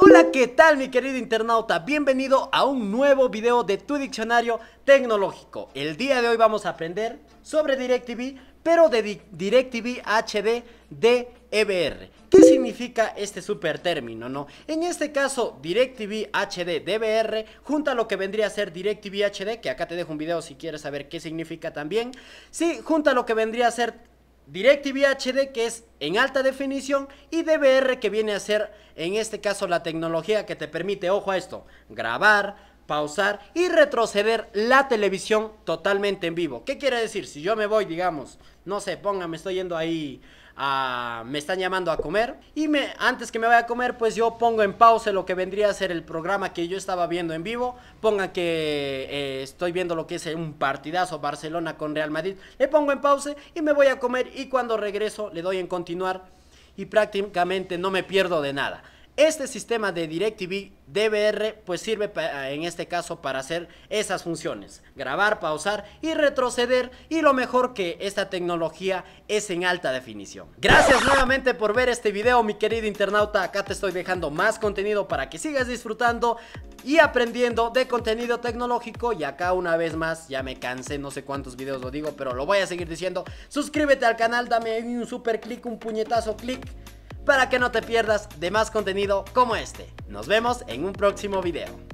Hola, ¿qué tal mi querido internauta? Bienvenido a un nuevo video de tu diccionario tecnológico. El día de hoy vamos a aprender sobre DirecTV, pero de DirecTV HD de EBR. ¿Qué significa este super término, no? En este caso, DirecTV HD DVR e junta lo que vendría a ser DirecTV HD, que acá te dejo un video si quieres saber qué significa también. Sí, junta lo que vendría a ser DirecTV HD que es en alta definición y DVR que viene a ser en este caso la tecnología que te permite, ojo a esto, grabar, pausar y retroceder la televisión totalmente en vivo. ¿Qué quiere decir? Si yo me voy, digamos, no sé, ponga, me estoy yendo ahí me están llamando a comer y me, antes que me vaya a comer pues yo pongo en pausa lo que vendría a ser el programa que yo estaba viendo en vivo pongan que eh, estoy viendo lo que es un partidazo Barcelona con Real Madrid le pongo en pausa y me voy a comer y cuando regreso le doy en continuar y prácticamente no me pierdo de nada este sistema de DirecTV DVR pues sirve en este caso para hacer esas funciones, grabar, pausar y retroceder y lo mejor que esta tecnología es en alta definición. Gracias nuevamente por ver este video mi querido internauta, acá te estoy dejando más contenido para que sigas disfrutando y aprendiendo de contenido tecnológico y acá una vez más ya me cansé, no sé cuántos videos lo digo pero lo voy a seguir diciendo, suscríbete al canal, dame un super clic, un puñetazo clic para que no te pierdas de más contenido como este. Nos vemos en un próximo video.